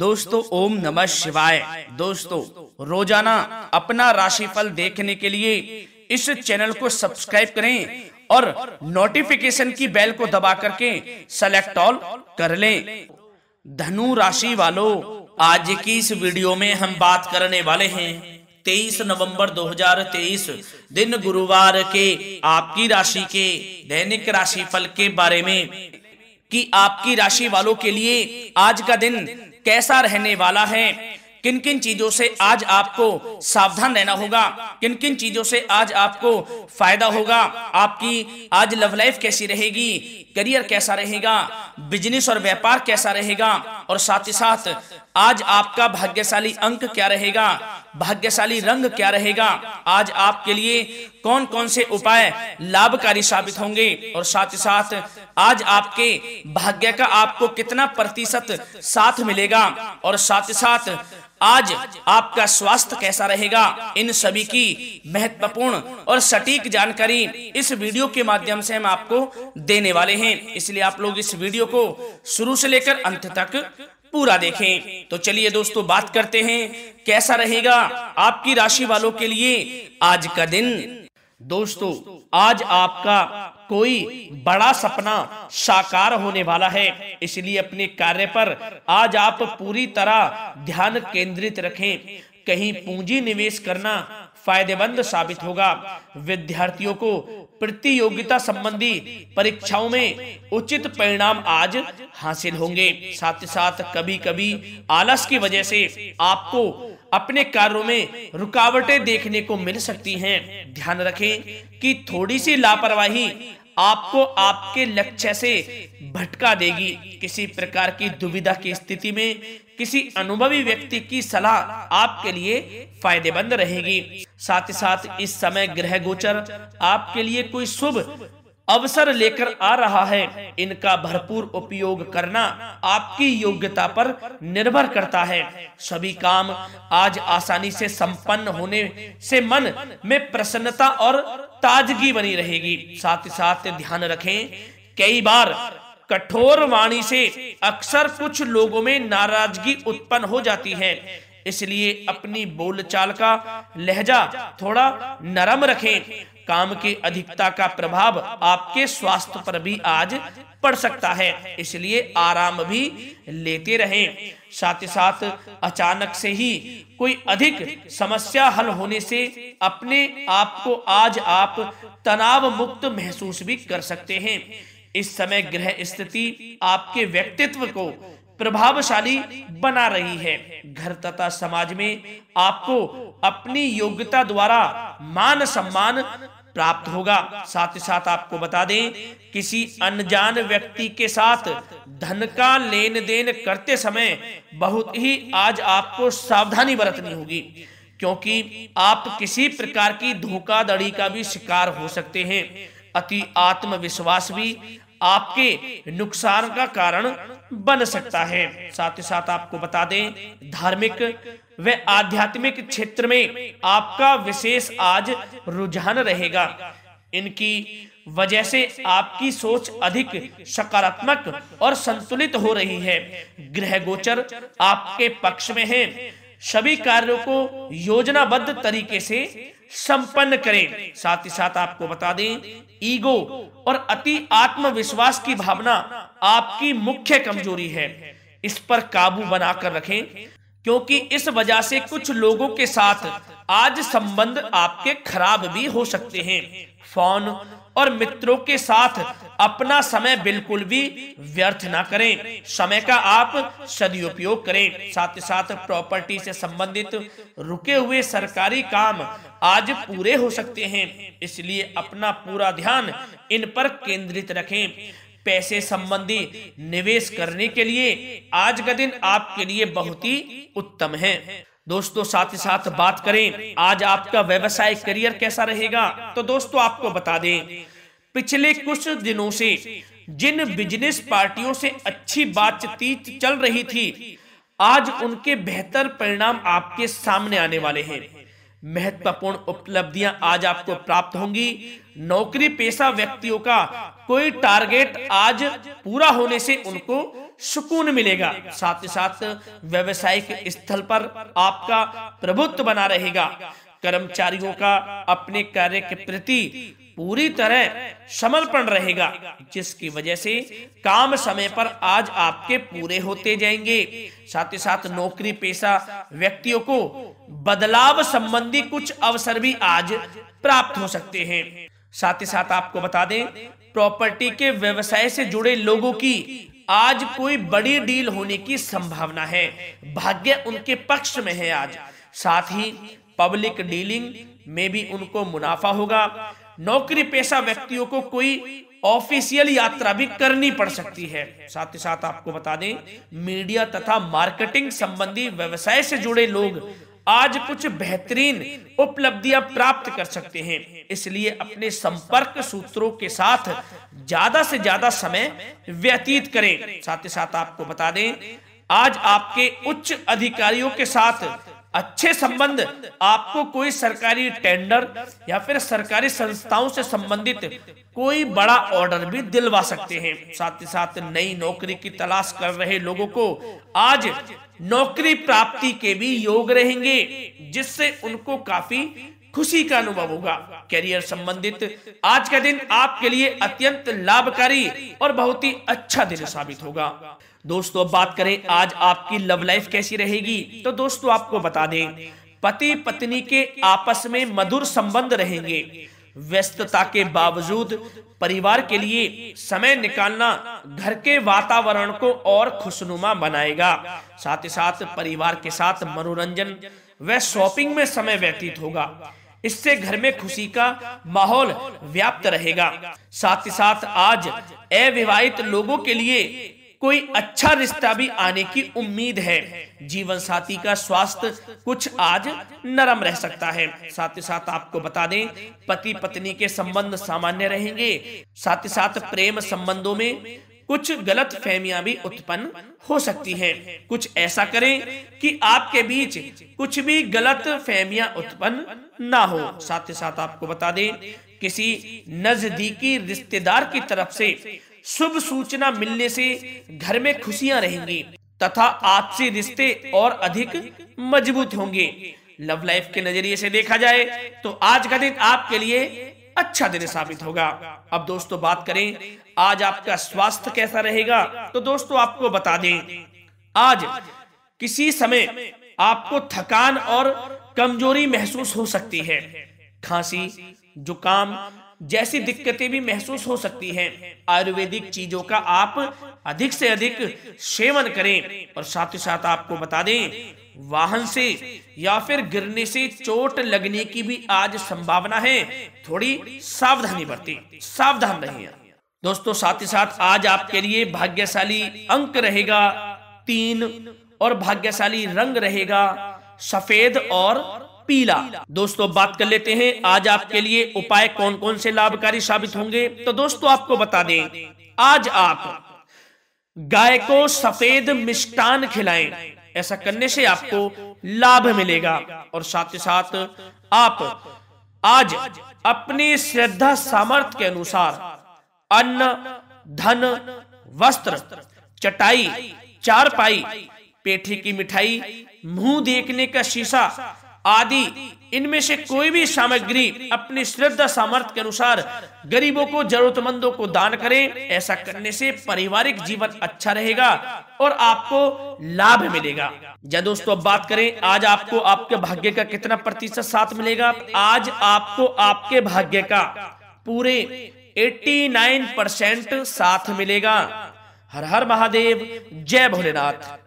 दोस्तों ओम नमः शिवाय दोस्तों रोजाना अपना राशिफल देखने के लिए इस चैनल को सब्सक्राइब करें और नोटिफिकेशन की बेल को दबा करके सेलेक्ट ऑल कर लें धनु राशि वालों आज की इस वीडियो में हम बात करने वाले हैं 23 नवंबर 2023 दिन गुरुवार के आपकी राशि के दैनिक राशिफल के बारे में कि आपकी राशि वालों के लिए आज का दिन कैसा रहने वाला है किन किन चीजों से आज आपको सावधान रहना होगा किन किन चीजों से आज आपको फायदा होगा आपकी आज लव लाइफ कैसी रहेगी करियर कैसा रहेगा बिजनेस और व्यापार कैसा रहेगा और साथ ही साथ आज आपका भाग्यशाली अंक क्या रहेगा भाग्यशाली रंग क्या रहेगा आज आपके लिए कौन कौन से उपाय लाभकारी साबित होंगे और साथ ही साथ आज आपके भाग्य का आपको कितना प्रतिशत साथ मिलेगा और साथ ही साथ आज आपका स्वास्थ्य कैसा रहेगा इन सभी की महत्वपूर्ण और सटीक जानकारी इस वीडियो के माध्यम से हम आपको देने वाले हैं इसलिए आप लोग इस वीडियो को शुरू से लेकर अंत तक पूरा देखें तो चलिए दोस्तों बात करते हैं कैसा रहेगा आपकी राशि वालों के लिए आज का दिन दोस्तों आज आपका कोई बड़ा सपना साकार होने वाला है इसलिए अपने कार्य पर आज आप पूरी तरह ध्यान केंद्रित रखें कहीं पूंजी निवेश करना फायदेमंद साबित होगा विद्यार्थियों को प्रतियोगिता संबंधी परीक्षाओं में उचित परिणाम आज हासिल होंगे साथ ही साथ कभी कभी आलस की वजह से आपको अपने कार्यों में रुकावटें देखने को मिल सकती हैं ध्यान रखें कि थोड़ी सी लापरवाही आपको आपके लक्ष्य से भटका देगी किसी प्रकार की दुविधा की स्थिति में किसी अनुभवी व्यक्ति की सलाह आपके लिए फायदेमंद रहेगी साथ ही साथ इस समय ग्रह गोचर आपके लिए कोई शुभ अवसर लेकर आ रहा है इनका भरपूर उपयोग करना आपकी योग्यता पर निर्भर करता है सभी काम आज आसानी से संपन्न होने से मन में प्रसन्नता और ताजगी बनी रहेगी साथ ही साथ ध्यान रखें कई बार कठोर वाणी से अक्सर कुछ लोगों में नाराजगी उत्पन्न हो जाती है इसलिए अपनी बोलचाल का लहजा थोड़ा नरम रखें काम के अधिकता का प्रभाव आपके स्वास्थ्य पर भी आज पड़ सकता है इसलिए आराम भी लेते रहें साथ ही साथ अचानक से ही कोई अधिक समस्या हल होने से अपने आप को आज आप तनाव मुक्त महसूस भी कर सकते हैं इस समय ग्रह स्थिति आपके व्यक्तित्व को प्रभावशाली बना रही है घर तथा समाज में आपको अपनी योग्यता द्वारा मान सम्मान प्राप्त होगा साथ ही साथ आपको बता दें किसी अनजान व्यक्ति के साथ धन का लेन देन करते समय बहुत ही आज आपको सावधानी बरतनी होगी क्योंकि आप किसी प्रकार की धोखाधड़ी का भी शिकार हो सकते हैं अति आत्मविश्वास भी आपके नुकसान का कारण बन सकता है साथ ही साथ आपको बता दें धार्मिक व आध्यात्मिक क्षेत्र में आपका विशेष आज रुझान रहेगा इनकी वजह से आपकी सोच अधिक सकारात्मक और संतुलित हो रही है ग्रह गोचर आपके पक्ष में है सभी कार्यों को योजनाबद्ध तरीके से संपन्न करें साथ ही साथ आपको बता दें ईगो और अति आत्मविश्वास की भावना आपकी मुख्य कमजोरी है इस पर काबू बनाकर रखें क्योंकि इस वजह से कुछ लोगों के साथ आज संबंध आपके खराब भी हो सकते हैं फोन और मित्रों के साथ अपना समय बिल्कुल भी व्यर्थ ना करें समय का आप सदुपयोग करें साथ ही साथ प्रॉपर्टी से संबंधित रुके हुए सरकारी काम आज पूरे हो सकते हैं इसलिए अपना पूरा ध्यान इन पर केंद्रित रखें पैसे संबंधी निवेश करने के लिए आज का दिन आपके लिए बहुत ही उत्तम है दोस्तों साथ ही साथ बात करें आज आपका व्यवसाय करियर कैसा रहेगा तो दोस्तों आपको बता दें पिछले कुछ दिनों से जिन बिजनेस पार्टियों से अच्छी बातचीत चल रही थी आज उनके बेहतर परिणाम आपके सामने आने वाले हैं महत्वपूर्ण उपलब्धियां आज आपको प्राप्त होंगी नौकरी पेशा व्यक्तियों का कोई टारगेट आज पूरा होने से उनको सुकून मिलेगा साथ ही साथ व्यवसायिक स्थल पर आपका प्रभुत्व बना रहेगा कर्मचारियों का अपने कार्य के प्रति पूरी तरह समर्पण रहेगा जिसकी वजह से काम समय पर आज आपके पूरे होते जाएंगे साथ ही साथ नौकरी पेशा व्यक्तियों को बदलाव संबंधी कुछ अवसर भी आज प्राप्त हो सकते हैं साथ ही साथ आपको बता दें प्रॉपर्टी के व्यवसाय से जुड़े लोगों की आज कोई बड़ी डील होने की संभावना है भाग्य उनके पक्ष में है आज साथ ही पब्लिक डीलिंग में भी उनको मुनाफा होगा नौकरी पेशा व्यक्तियों को कोई ऑफिशियल यात्रा भी करनी पड़ सकती है साथ ही साथ आपको बता दें मीडिया तथा मार्केटिंग संबंधी व्यवसाय से जुड़े लोग आज कुछ बेहतरीन उपलब्धियां प्राप्त कर सकते हैं इसलिए अपने संपर्क सूत्रों के साथ ज्यादा से ज्यादा समय व्यतीत करें साथ ही साथ आपको बता दें आज आपके उच्च अधिकारियों के साथ अच्छे संबंध आपको कोई सरकारी टेंडर या फिर सरकारी संस्थाओं से संबंधित कोई बड़ा ऑर्डर भी दिलवा सकते हैं साथ ही साथ नई नौकरी की तलाश कर रहे लोगों को आज नौकरी प्राप्ति के भी योग रहेंगे जिससे उनको काफी खुशी का अनुभव होगा करियर संबंधित आज का दिन आपके लिए अत्यंत लाभकारी और बहुत ही अच्छा दिन साबित होगा दोस्तों बात करें आज आपकी लव लाइफ कैसी रहेगी तो दोस्तों आपको बता दें पति पत्नी के आपस में मधुर संबंध रहेंगे व्यस्तता के बावजूद परिवार के लिए समय निकालना घर के वातावरण को और खुशनुमा बनाएगा साथ ही साथ परिवार के साथ मनोरंजन व शॉपिंग में समय व्यतीत होगा इससे घर में खुशी का माहौल व्याप्त रहेगा साथ ही साथ आज अविवाहित लोगों के लिए कोई अच्छा रिश्ता भी आने की उम्मीद है जीवन साथी का स्वास्थ्य कुछ आज नरम रह सकता है साथ ही साथ आपको बता दें पति पत्नी के संबंध सामान्य रहेंगे साथ ही साथ प्रेम संबंधों में कुछ गलत फहमियां भी उत्पन्न हो सकती हैं। कुछ ऐसा करें कि आपके बीच कुछ भी गलत फहमियां उत्पन्न ना हो साथ ही साथ आपको बता दें किसी नजदीकी रिश्तेदार की तरफ से शुभ सूचना मिलने से घर में खुशियां रहेंगी तथा आपसी रिश्ते और अधिक मजबूत होंगे लव लाइफ के नजरिए से देखा जाए तो आज का दिन आपके लिए अच्छा दिन साबित होगा अब दोस्तों बात करें आज आपका स्वास्थ्य कैसा रहेगा तो दोस्तों आपको बता दें आज किसी समय आपको थकान और कमजोरी महसूस हो सकती है खांसी जुकाम जैसी दिक्कतें भी महसूस हो सकती हैं आयुर्वेदिक चीजों का आप अधिक से अधिक सेवन करें और साथ ही साथ आपको बता दें वाहन से या फिर गिरने से चोट लगने की भी आज संभावना है थोड़ी सावधानी बरतें सावधान रहिए दोस्तों साथ ही साथ आज आपके लिए भाग्यशाली अंक रहेगा तीन और भाग्यशाली रंग रहेगा सफेद और पीला दोस्तों बात कर लेते हैं आज आपके लिए उपाय कौन कौन से लाभकारी साबित होंगे तो दोस्तों आपको बता दें आज आप गाय को सफेद मिष्टान खिलाएं ऐसा करने से आपको लाभ मिलेगा और साथ ही साथ आप आज अपनी श्रद्धा सामर्थ्य के अनुसार अन्न धन वस्त्र चटाई चारपाई पेठी की मिठाई मुंह देखने का शीशा आदि इनमें से कोई भी सामग्री अपनी श्रद्धा सामर्थ्य के अनुसार गरीबों को जरूरतमंदों को दान करें ऐसा करने से पारिवारिक जीवन अच्छा रहेगा और आपको लाभ मिलेगा जब दोस्तों अब बात करें आज आपको आपके भाग्य का कितना प्रतिशत साथ मिलेगा आज आपको आपके भाग्य का पूरे 89 परसेंट साथ मिलेगा हर हर महादेव जय भोलेनाथ